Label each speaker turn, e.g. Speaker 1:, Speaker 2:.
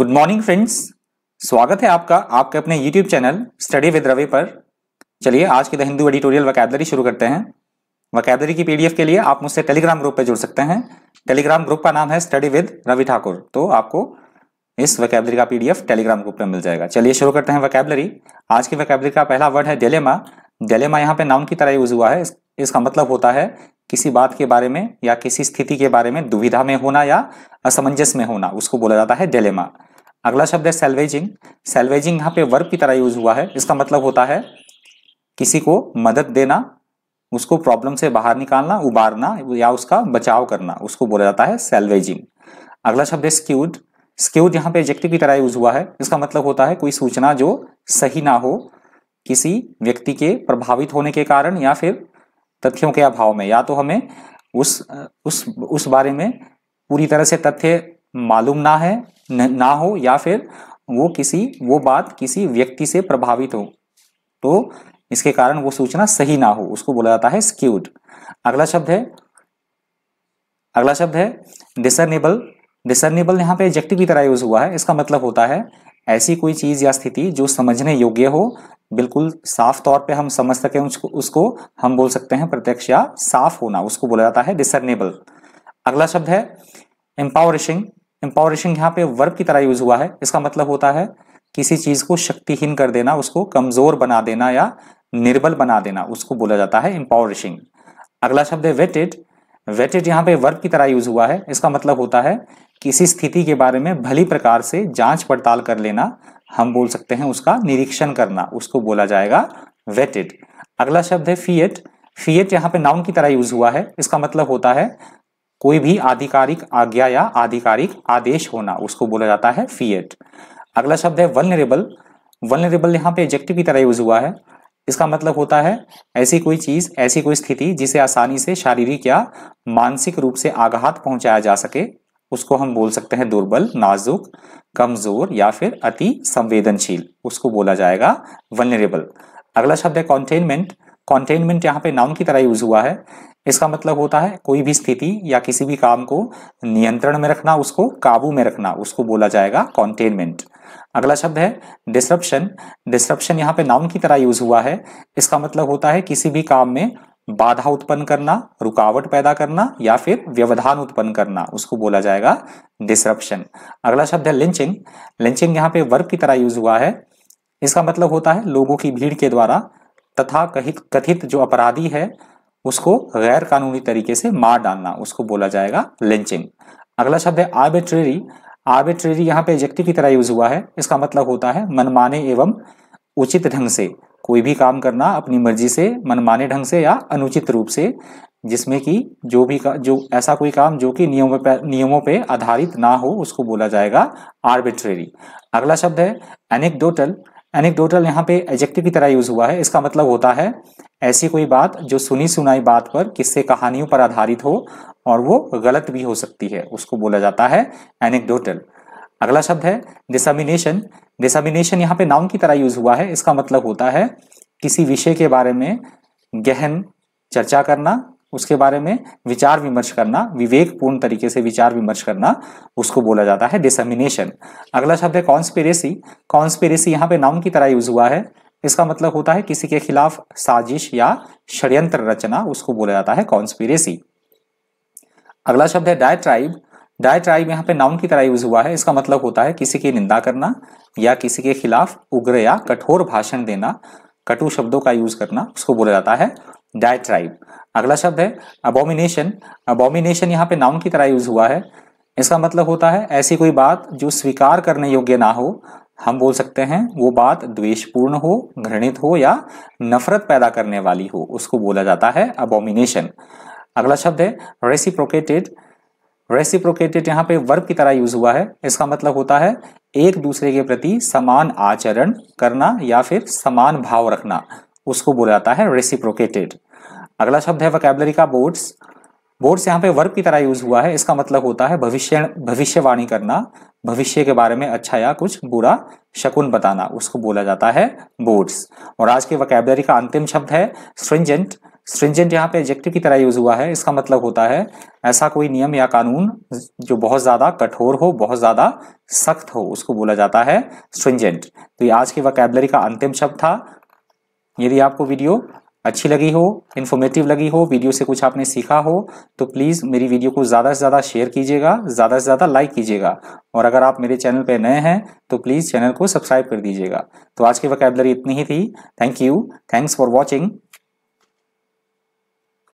Speaker 1: good morning friends स्वागत है आपका आपके अपने YouTube channel study with Ravi पर चलिए आज के द हिंदू एडिटोरियल वकैदरी शुरू करते हैं वकैदरी की पीडीएफ के लिए आप मुझसे टेलीग्राम ग्रुप पर जुड़ सकते हैं टेलीग्राम ग्रुप का नाम है स्टडी विद रवि ठाकुर तो आपको इस वकैबलरी का पीडीएफ टेलीग्राम ग्रुप पर मिल जाएगा चलिए शुरू करते हैं वकैबलरी आज की वकैबलरी का पहला वर्ड है डेलेमा डेलेमा यहाँ पे नाउन की तरह यूज हुआ है इसका मतलब होता है किसी बात के बारे में या किसी स्थिति के बारे में दुविधा में होना या असमंजस में होना उसको बोला जाता है डेलेमा अगला शब्द है सेल्वेजिंग सेल्वेजिंग यहाँ पे वर्ब की तरह यूज हुआ है इसका मतलब होता है किसी को मदद देना उसको प्रॉब्लम से बाहर निकालना उबारना या उसका बचाव करना उसको बोला जाता है सेल्वेजिंग अगला शब्द है स्क्यूड स्क्यूड यहाँ पे एजेक्टिव की तरह यूज हुआ है इसका मतलब होता है कोई सूचना जो सही ना हो किसी व्यक्ति के प्रभावित होने के कारण या फिर तथ्यों के अभाव में या तो हमें उस उस उस बारे में पूरी तरह से तथ्य मालूम ना है न, ना हो या फिर वो किसी वो बात किसी व्यक्ति से प्रभावित हो तो इसके कारण वो सूचना सही ना हो उसको बोला जाता है स्क्यूड अगला शब्द है अगला शब्द है डिसर्नेबल डिसर्नेबल यहाँ पे एडजेक्टिव की तरह यूज हुआ है इसका मतलब होता है ऐसी कोई चीज या स्थिति जो समझने योग्य हो बिल्कुल साफ तौर पे हम समझ सके उसको उसको हम बोल सकते हैं प्रत्यक्ष या साफ होना उसको बोला जाता है डिसर्नेबल अगला शब्द है एम्पावरिशिंग एम्पावरिशिंग यहाँ पे वर्ब की तरह यूज हुआ है इसका मतलब होता है किसी चीज को शक्तिहीन कर देना उसको कमजोर बना देना या निर्बल बना देना उसको बोला जाता है एम्पावरिशिंग अगला शब्द है वेटेड वेटेड यहाँ पे वर्ब की तरह यूज हुआ है इसका मतलब होता है किसी स्थिति के बारे में भली प्रकार से जांच पड़ताल कर लेना हम बोल सकते हैं उसका निरीक्षण करना उसको बोला जाएगा वेटेड अगला शब्द है फीएट फीएट यहाँ पे नाउन की तरह यूज हुआ है इसका मतलब होता है कोई भी आधिकारिक आज्ञा या आधिकारिक आदेश होना उसको बोला जाता है फीएट अगला शब्द है वनरेबल वनरेबल यहाँ पे एजेक्टिव की तरह यूज हुआ है इसका मतलब होता है ऐसी कोई चीज ऐसी कोई स्थिति जिसे आसानी से शारीरिक या मानसिक रूप से आघात पहुंचाया जा सके उसको हम बोल सकते हैं दुर्बल नाजुक कमजोर या फिर अति संवेदनशील उसको बोला जाएगा वनरेबल अगला शब्द है कॉन्टेनमेंट कॉन्टेनमेंट यहाँ पे नाउन की तरह यूज हुआ है इसका मतलब होता है कोई भी स्थिति या किसी भी काम को नियंत्रण में रखना उसको काबू में रखना उसको बोला जाएगा कॉन्टेनमेंट अगला शब्द है डिसरप्शन डिस्ट्रप्शन यहाँ पे नाउन की तरह यूज हुआ है इसका मतलब होता है किसी भी काम में बाधा उत्पन्न करना रुकावट पैदा करना या फिर व्यवधान उत्पन्न करना उसको बोला जाएगा डिसरप्शन अगला शब्द है लिंचिंग लिंचिंग यहाँ पे वर्ग की तरह यूज हुआ है इसका मतलब होता है लोगों की भीड़ के द्वारा तथा कहित कथित जो अपराधी है उसको गैर कानूनी तरीके से मार डालना उसको बोला जाएगा लिंचिंग अगला शब्द है आर्बिट्रेरी आर्बिट्रेरी यहाँ पे एजेक्टिव की तरह यूज हुआ है इसका मतलब होता है मनमाने एवं उचित ढंग से कोई भी काम करना अपनी मर्जी से मनमाने ढंग से या अनुचित रूप से जिसमें कि जो भी का, जो ऐसा कोई काम जो कि नियमों पर नियमों पे आधारित ना हो उसको बोला जाएगा आर्बिट्रेरी अगला शब्द है एनेक्डोटल एनिकडोटल यहाँ पे एजेक्टिव की तरह यूज हुआ है इसका मतलब होता है ऐसी कोई बात जो सुनी सुनाई बात पर किससे कहानियों पर आधारित हो और वो गलत भी हो सकती है उसको बोला जाता है एनिकडोटल अगला शब्द है डिसमिनेशन डिसमिनेशन यहाँ पे नाउन की तरह यूज हुआ है इसका मतलब होता है किसी विषय के बारे में गहन चर्चा करना उसके बारे में विचार विमर्श करना विवेकपूर्ण तरीके से विचार विमर्श करना उसको बोला जाता है डिसमिनेशन अगला शब्द है कॉन्स्पेरेसी कॉन्स्पेरेसी यहाँ पे नाउन की तरह यूज हुआ है इसका मतलब होता है किसी के खिलाफ साजिश या षड्यंत्र रचना उसको बोला जाता है कॉन्स्पिरेसी अगला शब्द है डायट्राइब डायट्राइब यहाँ पे नाउन की तरह यूज हुआ है इसका मतलब होता है किसी की निंदा करना या किसी के खिलाफ उग्र या कठोर भाषण देना कटु शब्दों का यूज करना उसको बोला जाता है डायट्राइब अगला शब्द है अबोमिनेशन अबोमिनेशन यहाँ पे नाउन की तरह यूज हुआ है इसका मतलब होता है ऐसी कोई बात जो स्वीकार करने योग्य ना हो हम बोल सकते हैं वो बात द्वेषपूर्ण हो घृणित हो या नफरत पैदा करने वाली हो उसको बोला जाता है अबोमिनेशन अगला शब्द है रेसिप्रोकेटेड रेसिप्रोकेटेड यहाँ पे वर्ब की तरह यूज हुआ है इसका मतलब होता है एक दूसरे के प्रति समान आचरण करना या फिर समान भाव रखना उसको बोला जाता है रेसिप्रोकेटेड अगला शब्द है वकैबलरी का बोर्ड्स बोर्ड्स यहाँ पे वर्ब की तरह यूज हुआ है इसका मतलब होता है भविष्य भविष्यवाणी करना भविष्य के बारे में अच्छा या कुछ बुरा शकुन बताना उसको बोला जाता है बोर्ड्स और आज के वकैबलरी का अंतिम शब्द है स्ट्रिंजेंट स्ट्रिंजेंट यहाँ पे एडजेक्टिव की तरह यूज हुआ है इसका मतलब होता है ऐसा कोई नियम या कानून जो बहुत ज़्यादा कठोर हो बहुत ज़्यादा सख्त हो उसको बोला जाता है स्ट्रिंजेंट तो ये आज की वकैबलरी का अंतिम शब्द था यदि आपको वीडियो अच्छी लगी हो इन्फॉर्मेटिव लगी हो वीडियो से कुछ आपने सीखा हो तो प्लीज़ मेरी वीडियो को ज़्यादा से ज़्यादा शेयर कीजिएगा ज़्यादा से ज़्यादा लाइक कीजिएगा और अगर आप मेरे चैनल पर नए हैं तो प्लीज़ चैनल को सब्सक्राइब कर दीजिएगा तो आज की वकैबलरी इतनी ही थी thank you thanks for watching